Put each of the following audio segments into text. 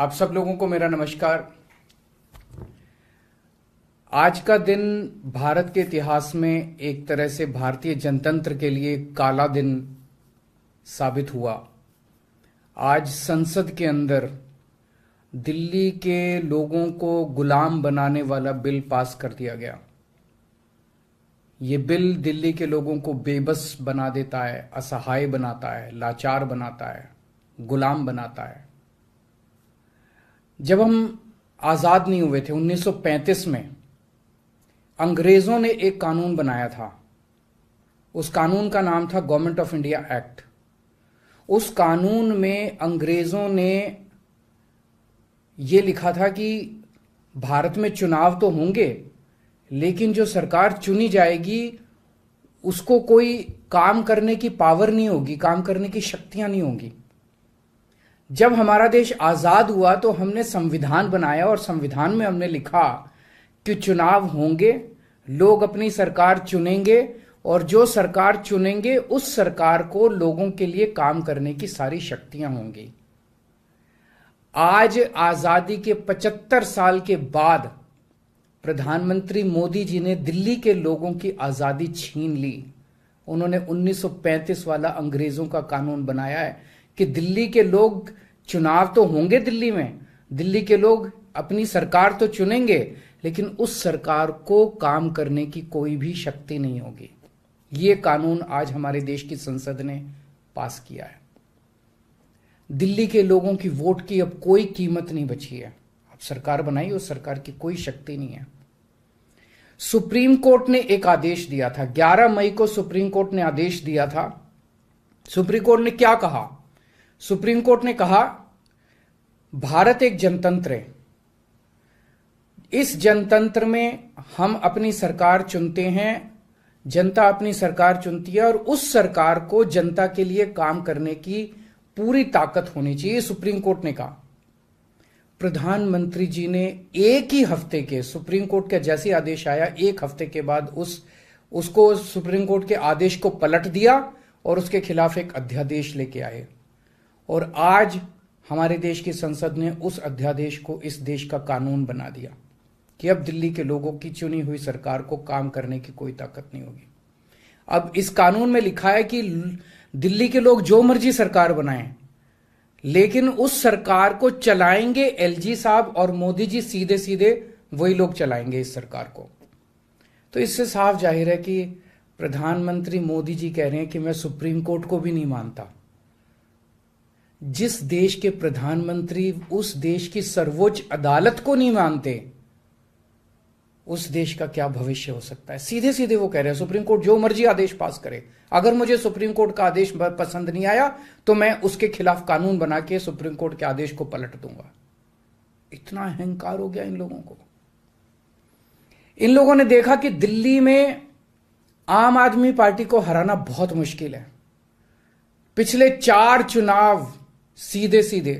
आप सब लोगों को मेरा नमस्कार आज का दिन भारत के इतिहास में एक तरह से भारतीय जनतंत्र के लिए काला दिन साबित हुआ आज संसद के अंदर दिल्ली के लोगों को गुलाम बनाने वाला बिल पास कर दिया गया ये बिल दिल्ली के लोगों को बेबस बना देता है असहाय बनाता है लाचार बनाता है गुलाम बनाता है जब हम आज़ाद नहीं हुए थे 1935 में अंग्रेज़ों ने एक कानून बनाया था उस कानून का नाम था गवर्नमेंट ऑफ इंडिया एक्ट उस कानून में अंग्रेज़ों ने ये लिखा था कि भारत में चुनाव तो होंगे लेकिन जो सरकार चुनी जाएगी उसको कोई काम करने की पावर नहीं होगी काम करने की शक्तियां नहीं होंगी जब हमारा देश आज़ाद हुआ तो हमने संविधान बनाया और संविधान में हमने लिखा कि चुनाव होंगे लोग अपनी सरकार चुनेंगे और जो सरकार चुनेंगे उस सरकार को लोगों के लिए काम करने की सारी शक्तियां होंगी आज आज़ादी के 75 साल के बाद प्रधानमंत्री मोदी जी ने दिल्ली के लोगों की आज़ादी छीन ली उन्होंने 1935 वाला अंग्रेज़ों का कानून बनाया है कि दिल्ली के लोग चुनाव तो होंगे दिल्ली में दिल्ली के लोग अपनी सरकार तो चुनेंगे लेकिन उस सरकार को काम करने की कोई भी शक्ति नहीं होगी ये कानून आज हमारे देश की संसद ने पास किया है दिल्ली के लोगों की वोट की अब कोई कीमत नहीं बची है अब सरकार बनाई और सरकार की कोई शक्ति नहीं है सुप्रीम कोर्ट ने एक आदेश दिया था 11 मई को सुप्रीम कोर्ट ने आदेश दिया था सुप्रीम कोर्ट ने क्या कहा सुप्रीम कोर्ट ने कहा भारत एक जनतंत्र है इस जनतंत्र में हम अपनी सरकार चुनते हैं जनता अपनी सरकार चुनती है और उस सरकार को जनता के लिए काम करने की पूरी ताकत होनी चाहिए सुप्रीम कोर्ट ने कहा प्रधानमंत्री जी ने एक ही हफ्ते के सुप्रीम कोर्ट का जैसे आदेश आया एक हफ्ते के बाद उस उसको सुप्रीम कोर्ट के आदेश को पलट दिया और उसके खिलाफ एक अध्यादेश लेके आए और आज हमारे देश की संसद ने उस अध्यादेश को इस देश का कानून बना दिया कि अब दिल्ली के लोगों की चुनी हुई सरकार को काम करने की कोई ताकत नहीं होगी अब इस कानून में लिखा है कि दिल्ली के लोग जो मर्जी सरकार बनाए लेकिन उस सरकार को चलाएंगे एलजी साहब और मोदी जी सीधे सीधे वही लोग चलाएंगे इस सरकार को तो इससे साफ जाहिर है कि प्रधानमंत्री मोदी जी कह रहे हैं कि मैं सुप्रीम कोर्ट को भी नहीं मानता जिस देश के प्रधानमंत्री उस देश की सर्वोच्च अदालत को नहीं मानते उस देश का क्या भविष्य हो सकता है सीधे सीधे वो कह रहे हैं सुप्रीम कोर्ट जो मर्जी आदेश पास करे अगर मुझे सुप्रीम कोर्ट का आदेश पसंद नहीं आया तो मैं उसके खिलाफ कानून बना के सुप्रीम कोर्ट के आदेश को पलट दूंगा इतना अहंकार हो गया इन लोगों को इन लोगों ने देखा कि दिल्ली में आम आदमी पार्टी को हराना बहुत मुश्किल है पिछले चार चुनाव सीधे सीधे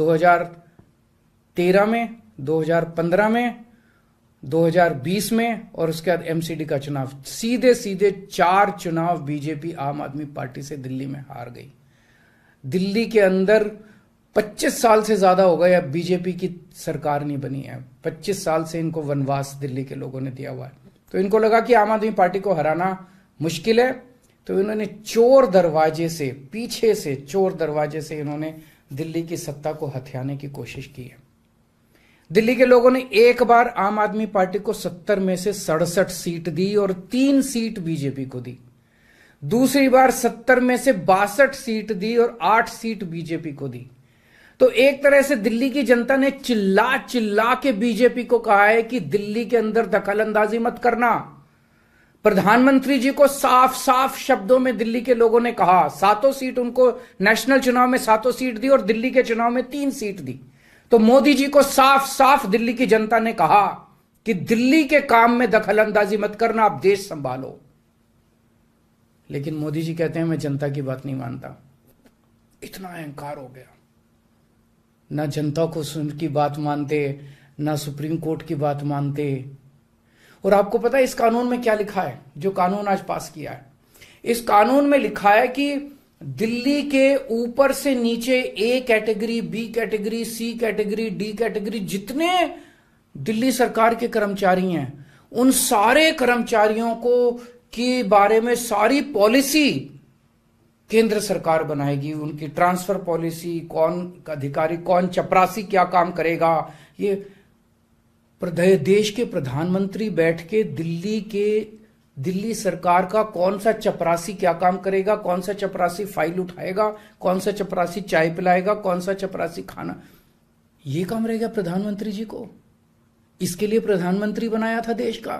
2013 में 2015 में 2020 में और उसके बाद एमसीडी का चुनाव सीधे सीधे चार चुनाव बीजेपी आम आदमी पार्टी से दिल्ली में हार गई दिल्ली के अंदर 25 साल से ज्यादा हो गए अब बीजेपी की सरकार नहीं बनी है 25 साल से इनको वनवास दिल्ली के लोगों ने दिया हुआ है तो इनको लगा कि आम आदमी पार्टी को हराना मुश्किल है तो इन्होंने चोर दरवाजे से पीछे से चोर दरवाजे से इन्होंने दिल्ली की सत्ता को हथियाने की कोशिश की है दिल्ली के लोगों ने एक बार आम आदमी पार्टी को सत्तर में से सड़सठ सीट दी और तीन सीट बीजेपी को दी दूसरी बार सत्तर में से बासठ सीट दी और आठ सीट बीजेपी को दी तो एक तरह से दिल्ली की जनता ने चिल्ला चिल्ला के बीजेपी को कहा है कि दिल्ली के अंदर दखलंदाजी मत करना प्रधानमंत्री जी को साफ साफ शब्दों में दिल्ली के लोगों ने कहा सातों सीट उनको नेशनल चुनाव में सातों सीट दी और दिल्ली के चुनाव में तीन सीट दी तो मोदी जी को साफ साफ दिल्ली की जनता ने कहा कि दिल्ली के काम में दखल अंदाजी मत करना आप देश संभालो लेकिन मोदी जी कहते हैं मैं जनता की बात नहीं मानता इतना अहंकार हो गया ना जनता को सुन की बात मानते ना सुप्रीम कोर्ट की बात मानते और आपको पता है इस कानून में क्या लिखा है जो कानून आज पास किया है इस कानून में लिखा है कि दिल्ली के ऊपर से नीचे A category B category C category D category जितने दिल्ली सरकार के कर्मचारी हैं उन सारे कर्मचारियों को के बारे में सारी पॉलिसी केंद्र सरकार बनाएगी उनकी ट्रांसफर पॉलिसी कौन अधिकारी कौन चपरासी क्या काम करेगा ये देश के प्रधानमंत्री बैठ के दिल्ली के दिल्ली सरकार का कौन सा चपरासी क्या काम करेगा कौन सा चपरासी फाइल उठाएगा कौन सा चपरासी चाय पिलाएगा कौन सा चपरासी खाना ये काम रहेगा प्रधानमंत्री जी को इसके लिए प्रधानमंत्री बनाया था देश का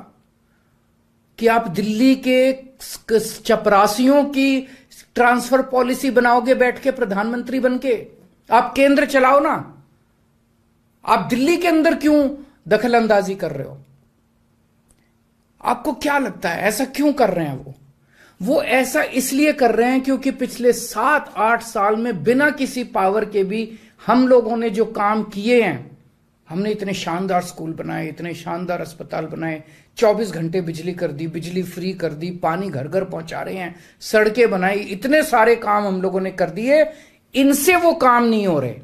कि आप दिल्ली के चपरासियों की ट्रांसफर पॉलिसी बनाओगे बैठ के प्रधानमंत्री बनके आप केंद्र चलाओ ना आप दिल्ली के अंदर क्यों दखल अंदाजी कर रहे हो आपको क्या लगता है ऐसा क्यों कर रहे हैं वो वो ऐसा इसलिए कर रहे हैं क्योंकि पिछले सात आठ साल में बिना किसी पावर के भी हम लोगों ने जो काम किए हैं हमने इतने शानदार स्कूल बनाए इतने शानदार अस्पताल बनाए 24 घंटे बिजली कर दी बिजली फ्री कर दी पानी घर घर पहुंचा रहे हैं सड़कें बनाई इतने सारे काम हम लोगों ने कर दिए इनसे वो काम नहीं हो रहे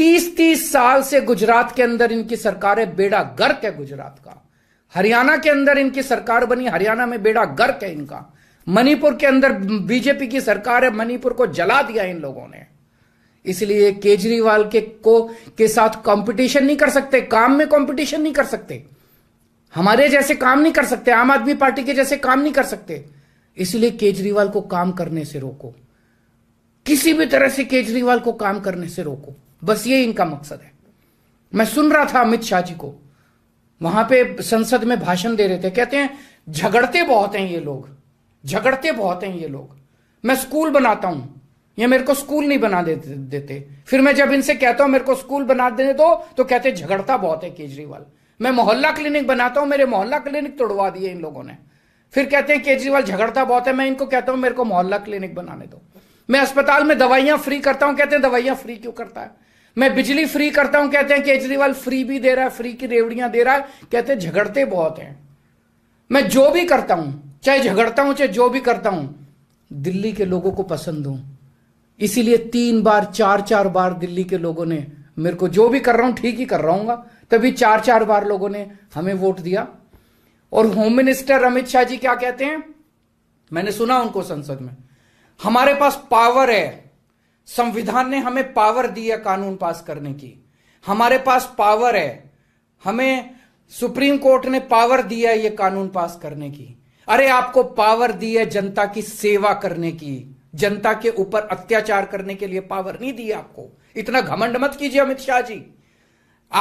तीस तीस साल से गुजरात के अंदर इनकी सरकार है बेड़ा गर्क है गुजरात का हरियाणा के अंदर इनकी सरकार बनी हरियाणा में बेड़ा गर्क है इनका मणिपुर के अंदर बीजेपी की सरकार है मणिपुर को जला दिया इन लोगों ने इसलिए केजरीवाल के को के साथ कंपटीशन नहीं कर सकते काम में कंपटीशन नहीं कर सकते हमारे जैसे काम नहीं कर सकते आम आदमी पार्टी के जैसे काम नहीं कर सकते इसलिए केजरीवाल को काम करने से रोको किसी भी तरह से केजरीवाल को काम करने से रोको बस ये इनका मकसद है मैं सुन रहा था अमित शाह जी को वहां पे संसद में भाषण दे रहे थे कहते हैं झगड़ते बहुत हैं ये लोग झगड़ते बहुत हैं ये लोग मैं स्कूल बनाता हूं ये मेरे को स्कूल नहीं बना देते देते फिर मैं जब इनसे कहता हूं मेरे को स्कूल बना देने दो तो कहते झगड़ता बहुत है केजरीवाल मैं मोहल्ला क्लिनिक बनाता हूं मेरे मोहल्ला क्लिनिक तोड़वा दिए इन लोगों ने फिर कहते हैं केजरीवाल झगड़ता बहुत है मैं इनको कहता हूं मेरे को मोहल्ला क्लिनिक बनाने दो मैं अस्पताल में दवाइयां फ्री करता हूं कहते हैं दवाइयां फ्री क्यों करता है मैं बिजली फ्री करता हूं कहते हैं केजरीवाल फ्री भी दे रहा है फ्री की रेवड़ियां दे रहा है कहते हैं झगड़ते बहुत हैं मैं जो भी करता हूं चाहे झगड़ता हूं चाहे जो भी करता हूं दिल्ली के लोगों को पसंद हूं इसीलिए तीन बार चार चार बार दिल्ली के लोगों ने मेरे को जो भी कर रहा हूं ठीक ही कर रहा तभी चार चार बार लोगों ने हमें वोट दिया और होम मिनिस्टर अमित शाह जी क्या कहते हैं मैंने सुना उनको संसद में हमारे पास पावर है संविधान ने हमें पावर दी है कानून पास करने की हमारे पास पावर है हमें सुप्रीम कोर्ट ने पावर दिया है ये कानून पास करने की अरे आपको पावर दी है जनता की सेवा करने की जनता के ऊपर अत्याचार करने के लिए पावर नहीं दी आपको इतना घमंड मत कीजिए अमित शाह जी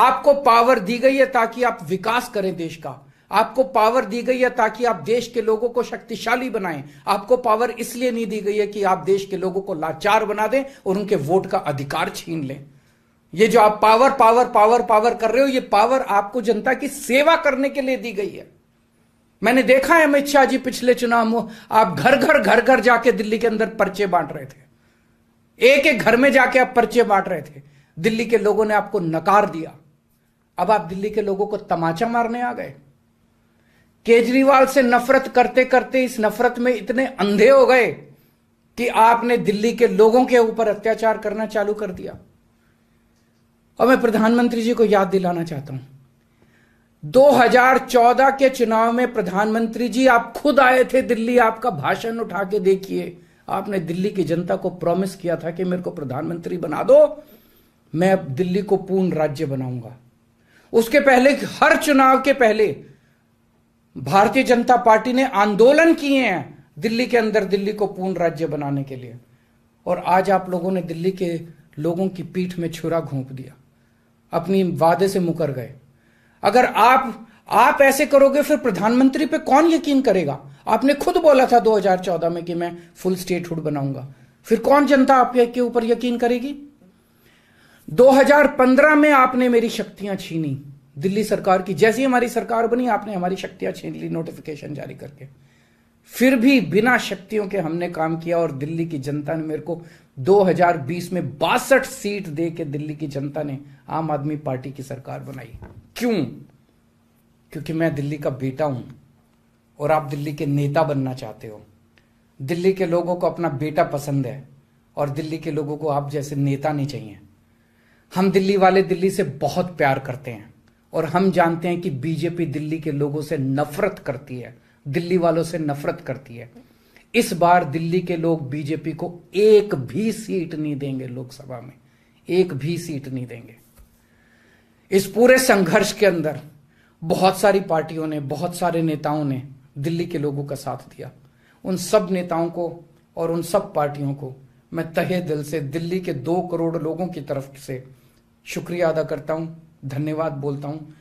आपको पावर दी गई है ताकि आप विकास करें देश का आपको पावर दी गई है ताकि आप देश के लोगों को शक्तिशाली बनाएं आपको पावर इसलिए नहीं दी गई है कि आप देश के लोगों को लाचार बना दें और उनके वोट का अधिकार छीन लें ये जो आप पावर पावर पावर पावर कर रहे हो ये पावर आपको जनता की सेवा करने के लिए दी गई है मैंने देखा है अमित शाह जी पिछले चुनाव में आप घर घर घर घर जाके दिल्ली के अंदर पर्चे बांट रहे थे एक एक घर में जाके आप पर्चे बांट रहे थे दिल्ली के लोगों ने आपको नकार दिया अब आप दिल्ली के लोगों को तमाचा मारने आ गए केजरीवाल से नफरत करते करते इस नफरत में इतने अंधे हो गए कि आपने दिल्ली के लोगों के ऊपर अत्याचार करना चालू कर दिया और मैं प्रधानमंत्री जी को याद दिलाना चाहता हूं 2014 के चुनाव में प्रधानमंत्री जी आप खुद आए थे दिल्ली आपका भाषण उठा के देखिए आपने दिल्ली की जनता को प्रॉमिस किया था कि मेरे को प्रधानमंत्री बना दो मैं अब दिल्ली को पूर्ण राज्य बनाऊंगा उसके पहले हर चुनाव के पहले भारतीय जनता पार्टी ने आंदोलन किए हैं दिल्ली के अंदर दिल्ली को पूर्ण राज्य बनाने के लिए और आज आप लोगों ने दिल्ली के लोगों की पीठ में छुरा घोंप दिया अपनी वादे से मुकर गए अगर आप आप ऐसे करोगे फिर प्रधानमंत्री पे कौन यकीन करेगा आपने खुद बोला था 2014 में कि मैं फुल स्टेटहुड बनाऊंगा फिर कौन जनता आपके ऊपर यकीन करेगी 2015 में आपने मेरी शक्तियां छीनी दिल्ली सरकार की जैसी हमारी सरकार बनी आपने हमारी शक्तियां छीन ली नोटिफिकेशन जारी करके फिर भी बिना शक्तियों के हमने काम किया और दिल्ली की जनता ने मेरे को 2020 में बासठ सीट दे के दिल्ली की जनता ने आम आदमी पार्टी की सरकार बनाई क्यों क्योंकि मैं दिल्ली का बेटा हूं और आप दिल्ली के नेता बनना चाहते हो दिल्ली के लोगों को अपना बेटा पसंद है और दिल्ली के लोगों को आप जैसे नेता नहीं चाहिए हम दिल्ली वाले दिल्ली से बहुत प्यार करते हैं और हम जानते हैं कि बीजेपी दिल्ली के लोगों से नफरत करती है दिल्ली वालों से नफरत करती है इस बार दिल्ली के लोग बीजेपी को एक भी सीट नहीं देंगे लोकसभा में एक भी सीट नहीं देंगे इस पूरे संघर्ष के अंदर बहुत सारी पार्टियों ने बहुत सारे नेताओं ने दिल्ली के लोगों का साथ दिया उन सब नेताओं को और उन सब पार्टियों को मैं तहे दिल से दिल्ली के दो करोड़ लोगों की तरफ से शुक्रिया अदा करता हूं धन्यवाद बोलता हूँ